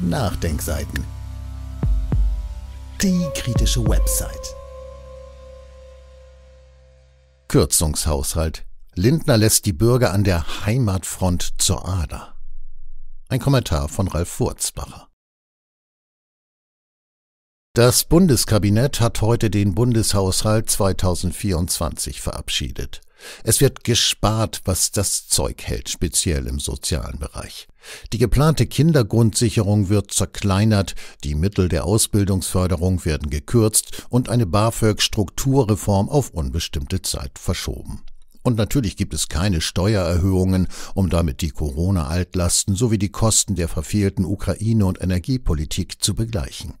Nachdenkseiten. Die kritische Website. Kürzungshaushalt. Lindner lässt die Bürger an der Heimatfront zur Ader. Ein Kommentar von Ralf Furzbacher. Das Bundeskabinett hat heute den Bundeshaushalt 2024 verabschiedet. Es wird gespart, was das Zeug hält, speziell im sozialen Bereich. Die geplante Kindergrundsicherung wird zerkleinert, die Mittel der Ausbildungsförderung werden gekürzt und eine BAföG-Strukturreform auf unbestimmte Zeit verschoben. Und natürlich gibt es keine Steuererhöhungen, um damit die Corona-Altlasten sowie die Kosten der verfehlten Ukraine- und Energiepolitik zu begleichen.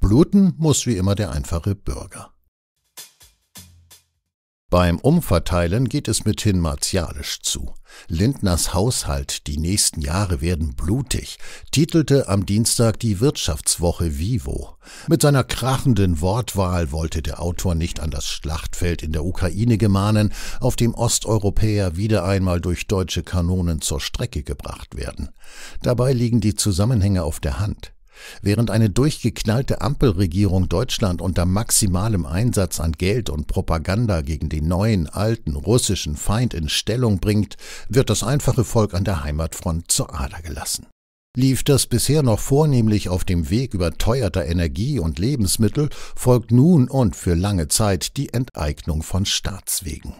Bluten muss wie immer der einfache Bürger. Beim Umverteilen geht es mithin martialisch zu. Lindners Haushalt, die nächsten Jahre werden blutig, titelte am Dienstag die Wirtschaftswoche Vivo. Mit seiner krachenden Wortwahl wollte der Autor nicht an das Schlachtfeld in der Ukraine gemahnen, auf dem Osteuropäer wieder einmal durch deutsche Kanonen zur Strecke gebracht werden. Dabei liegen die Zusammenhänge auf der Hand. Während eine durchgeknallte Ampelregierung Deutschland unter maximalem Einsatz an Geld und Propaganda gegen den neuen, alten russischen Feind in Stellung bringt, wird das einfache Volk an der Heimatfront zur Ader gelassen. Lief das bisher noch vornehmlich auf dem Weg überteuerter Energie und Lebensmittel, folgt nun und für lange Zeit die Enteignung von Staatswegen.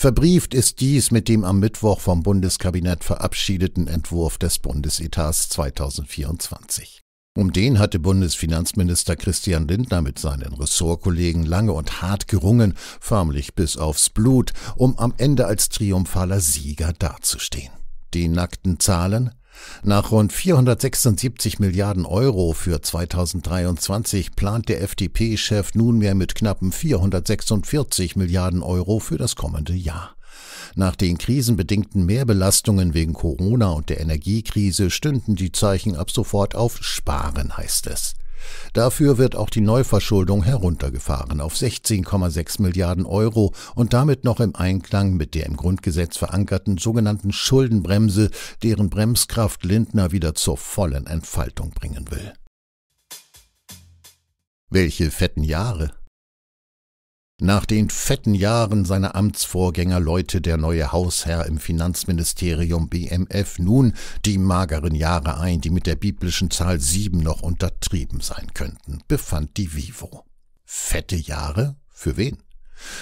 Verbrieft ist dies mit dem am Mittwoch vom Bundeskabinett verabschiedeten Entwurf des Bundesetats 2024. Um den hatte Bundesfinanzminister Christian Lindner mit seinen Ressortkollegen lange und hart gerungen, förmlich bis aufs Blut, um am Ende als triumphaler Sieger dazustehen. Die nackten Zahlen? Nach rund 476 Milliarden Euro für 2023 plant der FDP-Chef nunmehr mit knappen 446 Milliarden Euro für das kommende Jahr. Nach den krisenbedingten Mehrbelastungen wegen Corona und der Energiekrise stünden die Zeichen ab sofort auf Sparen, heißt es. Dafür wird auch die Neuverschuldung heruntergefahren auf 16,6 Milliarden Euro und damit noch im Einklang mit der im Grundgesetz verankerten sogenannten Schuldenbremse, deren Bremskraft Lindner wieder zur vollen Entfaltung bringen will. Welche fetten Jahre! Nach den fetten Jahren seiner Amtsvorgänger läute der neue Hausherr im Finanzministerium BMF nun die mageren Jahre ein, die mit der biblischen Zahl sieben noch untertrieben sein könnten, befand die Vivo. Fette Jahre? Für wen?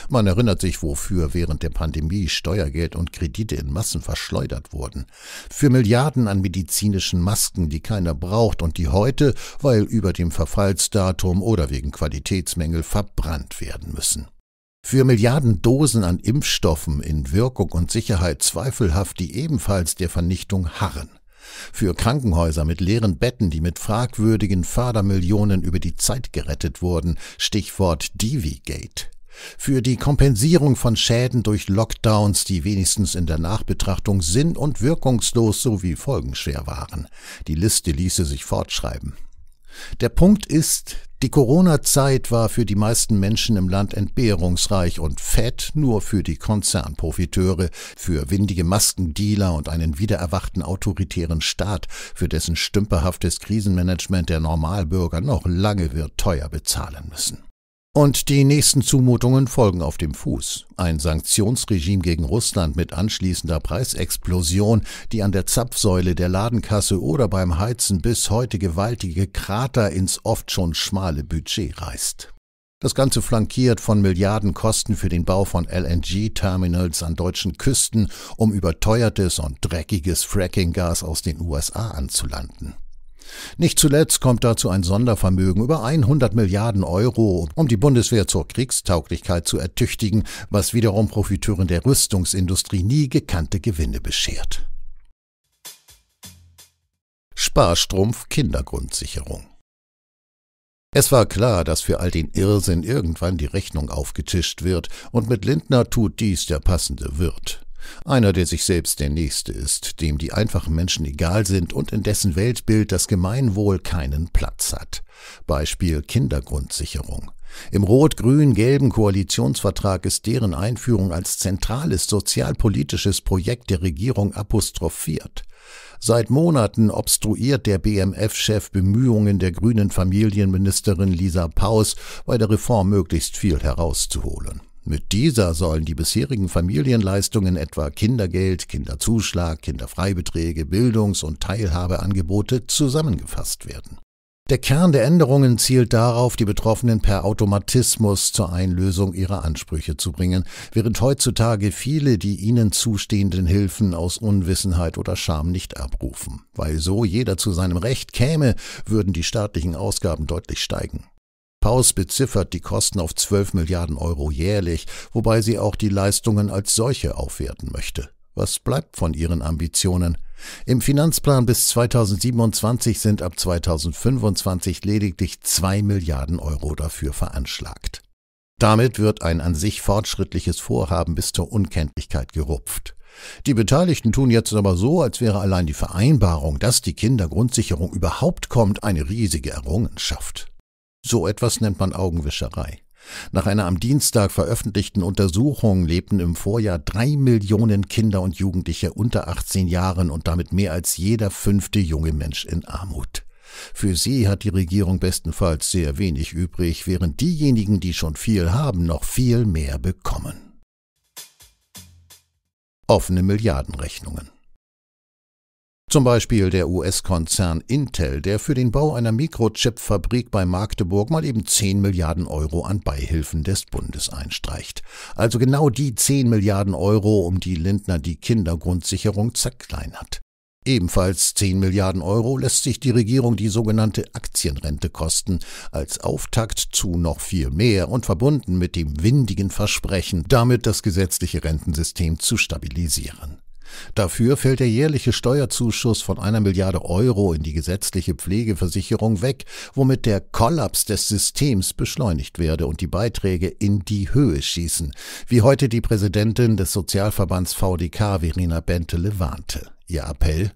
Man erinnert sich, wofür während der Pandemie Steuergeld und Kredite in Massen verschleudert wurden. Für Milliarden an medizinischen Masken, die keiner braucht und die heute, weil über dem Verfallsdatum oder wegen Qualitätsmängel verbrannt werden müssen. Für Milliarden Dosen an Impfstoffen in Wirkung und Sicherheit zweifelhaft, die ebenfalls der Vernichtung harren. Für Krankenhäuser mit leeren Betten, die mit fragwürdigen Fördermillionen über die Zeit gerettet wurden, Stichwort Divigate. Für die Kompensierung von Schäden durch Lockdowns, die wenigstens in der Nachbetrachtung sinn- und wirkungslos sowie folgenschwer waren. Die Liste ließe sich fortschreiben. Der Punkt ist, die Corona-Zeit war für die meisten Menschen im Land entbehrungsreich und fett nur für die Konzernprofiteure, für windige Maskendealer und einen wiedererwachten autoritären Staat, für dessen stümperhaftes Krisenmanagement der Normalbürger noch lange wird teuer bezahlen müssen. Und die nächsten Zumutungen folgen auf dem Fuß. Ein Sanktionsregime gegen Russland mit anschließender Preisexplosion, die an der Zapfsäule der Ladenkasse oder beim Heizen bis heute gewaltige Krater ins oft schon schmale Budget reißt. Das Ganze flankiert von Milliardenkosten für den Bau von LNG-Terminals an deutschen Küsten, um überteuertes und dreckiges Fracking-Gas aus den USA anzulanden. Nicht zuletzt kommt dazu ein Sondervermögen über 100 Milliarden Euro, um die Bundeswehr zur Kriegstauglichkeit zu ertüchtigen, was wiederum Profiteuren der Rüstungsindustrie nie gekannte Gewinne beschert. Sparstrumpf Kindergrundsicherung es war klar, dass für all den Irrsinn irgendwann die Rechnung aufgetischt wird, und mit Lindner tut dies der passende Wirt. Einer, der sich selbst der Nächste ist, dem die einfachen Menschen egal sind und in dessen Weltbild das Gemeinwohl keinen Platz hat. Beispiel Kindergrundsicherung. Im rot-grün-gelben Koalitionsvertrag ist deren Einführung als zentrales sozialpolitisches Projekt der Regierung apostrophiert. Seit Monaten obstruiert der BMF-Chef Bemühungen der grünen Familienministerin Lisa Paus, bei der Reform möglichst viel herauszuholen. Mit dieser sollen die bisherigen Familienleistungen etwa Kindergeld, Kinderzuschlag, Kinderfreibeträge, Bildungs- und Teilhabeangebote zusammengefasst werden. Der Kern der Änderungen zielt darauf, die Betroffenen per Automatismus zur Einlösung ihrer Ansprüche zu bringen, während heutzutage viele die ihnen zustehenden Hilfen aus Unwissenheit oder Scham nicht abrufen. Weil so jeder zu seinem Recht käme, würden die staatlichen Ausgaben deutlich steigen. Paus beziffert die Kosten auf 12 Milliarden Euro jährlich, wobei sie auch die Leistungen als solche aufwerten möchte. Was bleibt von ihren Ambitionen? Im Finanzplan bis 2027 sind ab 2025 lediglich 2 Milliarden Euro dafür veranschlagt. Damit wird ein an sich fortschrittliches Vorhaben bis zur Unkenntlichkeit gerupft. Die Beteiligten tun jetzt aber so, als wäre allein die Vereinbarung, dass die Kindergrundsicherung überhaupt kommt, eine riesige Errungenschaft. So etwas nennt man Augenwischerei. Nach einer am Dienstag veröffentlichten Untersuchung lebten im Vorjahr drei Millionen Kinder und Jugendliche unter 18 Jahren und damit mehr als jeder fünfte junge Mensch in Armut. Für sie hat die Regierung bestenfalls sehr wenig übrig, während diejenigen, die schon viel haben, noch viel mehr bekommen. Offene Milliardenrechnungen. Zum Beispiel der US-Konzern Intel, der für den Bau einer Mikrochip-Fabrik bei Magdeburg mal eben 10 Milliarden Euro an Beihilfen des Bundes einstreicht. Also genau die 10 Milliarden Euro, um die Lindner die Kindergrundsicherung zerkleinert. Ebenfalls 10 Milliarden Euro lässt sich die Regierung die sogenannte Aktienrente kosten, als Auftakt zu noch viel mehr und verbunden mit dem windigen Versprechen, damit das gesetzliche Rentensystem zu stabilisieren. Dafür fällt der jährliche Steuerzuschuss von einer Milliarde Euro in die gesetzliche Pflegeversicherung weg, womit der Kollaps des Systems beschleunigt werde und die Beiträge in die Höhe schießen, wie heute die Präsidentin des Sozialverbands VDK Verena Bentele warnte. Ihr Appell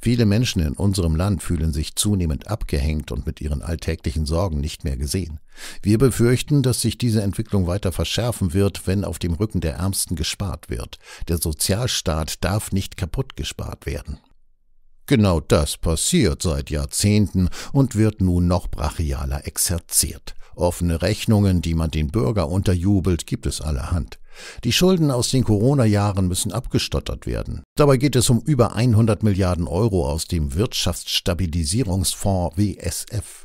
Viele Menschen in unserem Land fühlen sich zunehmend abgehängt und mit ihren alltäglichen Sorgen nicht mehr gesehen. Wir befürchten, dass sich diese Entwicklung weiter verschärfen wird, wenn auf dem Rücken der Ärmsten gespart wird. Der Sozialstaat darf nicht kaputt gespart werden. Genau das passiert seit Jahrzehnten und wird nun noch brachialer exerziert. Offene Rechnungen, die man den Bürger unterjubelt, gibt es allerhand. Die Schulden aus den Corona-Jahren müssen abgestottert werden. Dabei geht es um über 100 Milliarden Euro aus dem Wirtschaftsstabilisierungsfonds WSF.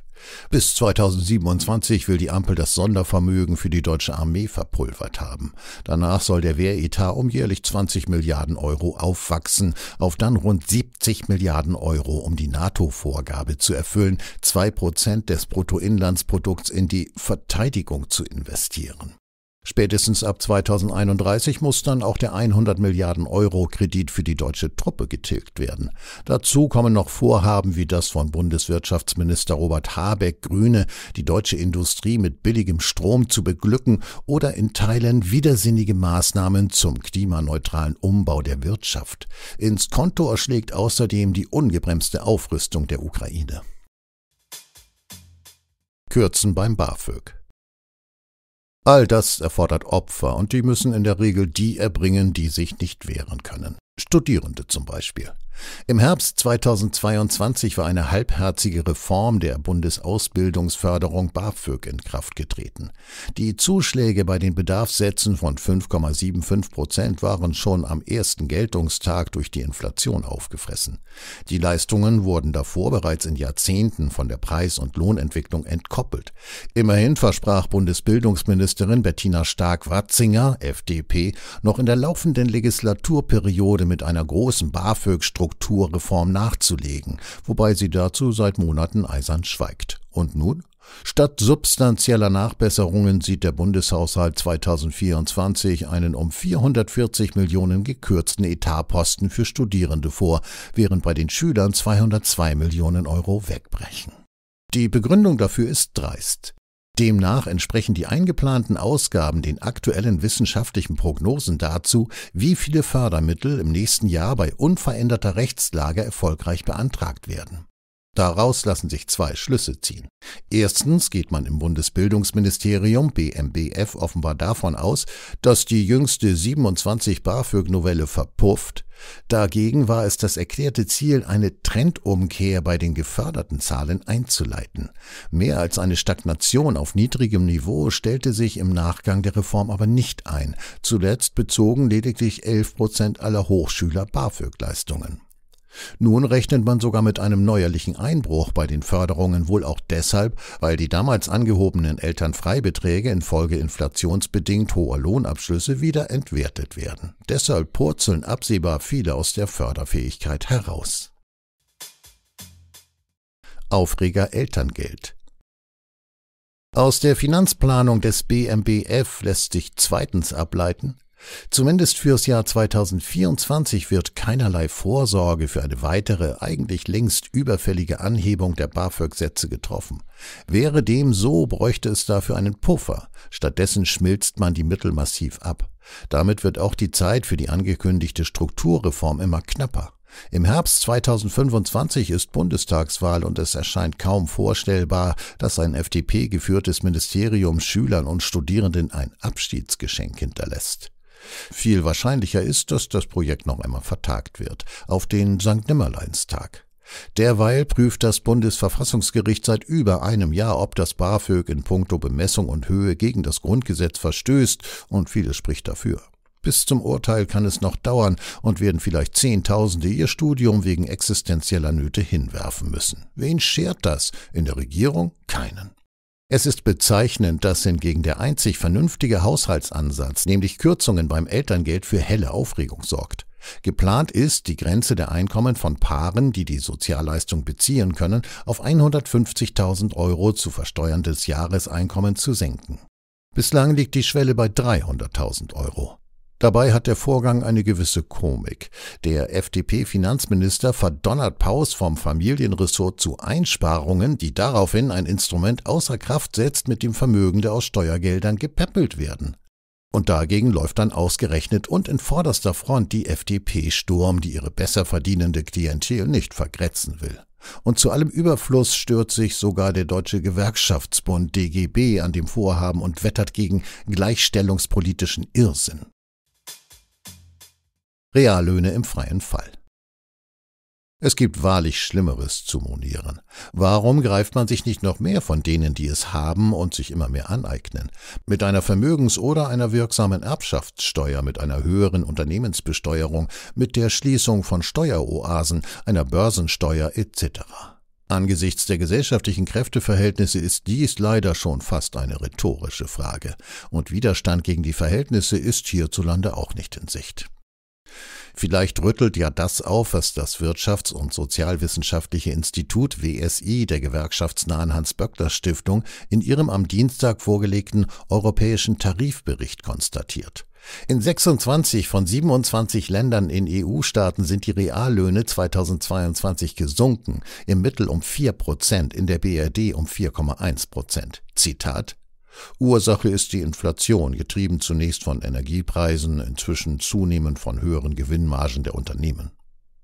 Bis 2027 will die Ampel das Sondervermögen für die deutsche Armee verpulvert haben. Danach soll der Wehretat um jährlich 20 Milliarden Euro aufwachsen, auf dann rund 70 Milliarden Euro, um die NATO-Vorgabe zu erfüllen, zwei Prozent des Bruttoinlandsprodukts in die Verteidigung zu investieren. Spätestens ab 2031 muss dann auch der 100 Milliarden Euro Kredit für die deutsche Truppe getilgt werden. Dazu kommen noch Vorhaben wie das von Bundeswirtschaftsminister Robert Habeck Grüne, die deutsche Industrie mit billigem Strom zu beglücken oder in Teilen widersinnige Maßnahmen zum klimaneutralen Umbau der Wirtschaft. Ins Konto erschlägt außerdem die ungebremste Aufrüstung der Ukraine. Kürzen beim BAföG. All das erfordert Opfer und die müssen in der Regel die erbringen, die sich nicht wehren können. Studierende zum Beispiel. Im Herbst 2022 war eine halbherzige Reform der Bundesausbildungsförderung BAföG in Kraft getreten. Die Zuschläge bei den Bedarfssätzen von 5,75 Prozent waren schon am ersten Geltungstag durch die Inflation aufgefressen. Die Leistungen wurden davor bereits in Jahrzehnten von der Preis- und Lohnentwicklung entkoppelt. Immerhin versprach Bundesbildungsministerin Bettina Stark-Watzinger, FDP, noch in der laufenden Legislaturperiode mit einer großen BAföG-Struktur Strukturreform nachzulegen, wobei sie dazu seit Monaten eisern schweigt. Und nun? Statt substanzieller Nachbesserungen sieht der Bundeshaushalt 2024 einen um 440 Millionen gekürzten Etatposten für Studierende vor, während bei den Schülern 202 Millionen Euro wegbrechen. Die Begründung dafür ist dreist. Demnach entsprechen die eingeplanten Ausgaben den aktuellen wissenschaftlichen Prognosen dazu, wie viele Fördermittel im nächsten Jahr bei unveränderter Rechtslage erfolgreich beantragt werden Daraus lassen sich zwei Schlüsse ziehen. Erstens geht man im Bundesbildungsministerium BMBF offenbar davon aus, dass die jüngste 27 BAföG-Novelle verpufft. Dagegen war es das erklärte Ziel, eine Trendumkehr bei den geförderten Zahlen einzuleiten. Mehr als eine Stagnation auf niedrigem Niveau stellte sich im Nachgang der Reform aber nicht ein. Zuletzt bezogen lediglich 11 Prozent aller Hochschüler BAföG-Leistungen. Nun rechnet man sogar mit einem neuerlichen Einbruch bei den Förderungen wohl auch deshalb, weil die damals angehobenen Elternfreibeträge infolge inflationsbedingt hoher Lohnabschlüsse wieder entwertet werden. Deshalb purzeln absehbar viele aus der Förderfähigkeit heraus. Aufreger Elterngeld Aus der Finanzplanung des BMBF lässt sich zweitens ableiten, Zumindest fürs Jahr 2024 wird keinerlei Vorsorge für eine weitere, eigentlich längst überfällige Anhebung der BAföG-Sätze getroffen. Wäre dem so, bräuchte es dafür einen Puffer. Stattdessen schmilzt man die Mittel massiv ab. Damit wird auch die Zeit für die angekündigte Strukturreform immer knapper. Im Herbst 2025 ist Bundestagswahl und es erscheint kaum vorstellbar, dass ein FDP geführtes Ministerium Schülern und Studierenden ein Abschiedsgeschenk hinterlässt. Viel wahrscheinlicher ist, dass das Projekt noch einmal vertagt wird, auf den St. Nimmerleinstag. Derweil prüft das Bundesverfassungsgericht seit über einem Jahr, ob das BAföG in puncto Bemessung und Höhe gegen das Grundgesetz verstößt, und vieles spricht dafür. Bis zum Urteil kann es noch dauern und werden vielleicht Zehntausende ihr Studium wegen existenzieller Nöte hinwerfen müssen. Wen schert das? In der Regierung? Keinen. Es ist bezeichnend, dass hingegen der einzig vernünftige Haushaltsansatz, nämlich Kürzungen beim Elterngeld, für helle Aufregung sorgt. Geplant ist, die Grenze der Einkommen von Paaren, die die Sozialleistung beziehen können, auf 150.000 Euro zu versteuerndes Jahreseinkommen zu senken. Bislang liegt die Schwelle bei 300.000 Euro. Dabei hat der Vorgang eine gewisse Komik. Der FDP-Finanzminister verdonnert Paus vom Familienressort zu Einsparungen, die daraufhin ein Instrument außer Kraft setzt, mit dem Vermögende aus Steuergeldern gepäppelt werden. Und dagegen läuft dann ausgerechnet und in vorderster Front die FDP Sturm, die ihre besser verdienende Klientel nicht vergrätzen will. Und zu allem Überfluss stört sich sogar der Deutsche Gewerkschaftsbund DGB an dem Vorhaben und wettert gegen gleichstellungspolitischen Irrsinn. Reallöhne im freien Fall. Es gibt wahrlich Schlimmeres zu monieren. Warum greift man sich nicht noch mehr von denen, die es haben und sich immer mehr aneignen? Mit einer Vermögens- oder einer wirksamen Erbschaftssteuer, mit einer höheren Unternehmensbesteuerung, mit der Schließung von Steueroasen, einer Börsensteuer etc. Angesichts der gesellschaftlichen Kräfteverhältnisse ist dies leider schon fast eine rhetorische Frage, und Widerstand gegen die Verhältnisse ist hierzulande auch nicht in Sicht. Vielleicht rüttelt ja das auf, was das Wirtschafts- und Sozialwissenschaftliche Institut WSI der gewerkschaftsnahen Hans-Böckler-Stiftung in ihrem am Dienstag vorgelegten europäischen Tarifbericht konstatiert. In 26 von 27 Ländern in EU-Staaten sind die Reallöhne 2022 gesunken, im Mittel um 4 Prozent, in der BRD um 4,1 Prozent. Zitat Ursache ist die Inflation, getrieben zunächst von Energiepreisen, inzwischen zunehmend von höheren Gewinnmargen der Unternehmen.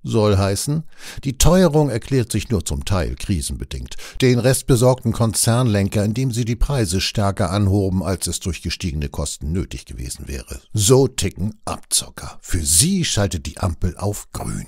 Soll heißen, die Teuerung erklärt sich nur zum Teil krisenbedingt. Den Rest besorgten Konzernlenker, indem sie die Preise stärker anhoben, als es durch gestiegene Kosten nötig gewesen wäre. So ticken Abzocker. Für sie schaltet die Ampel auf grün.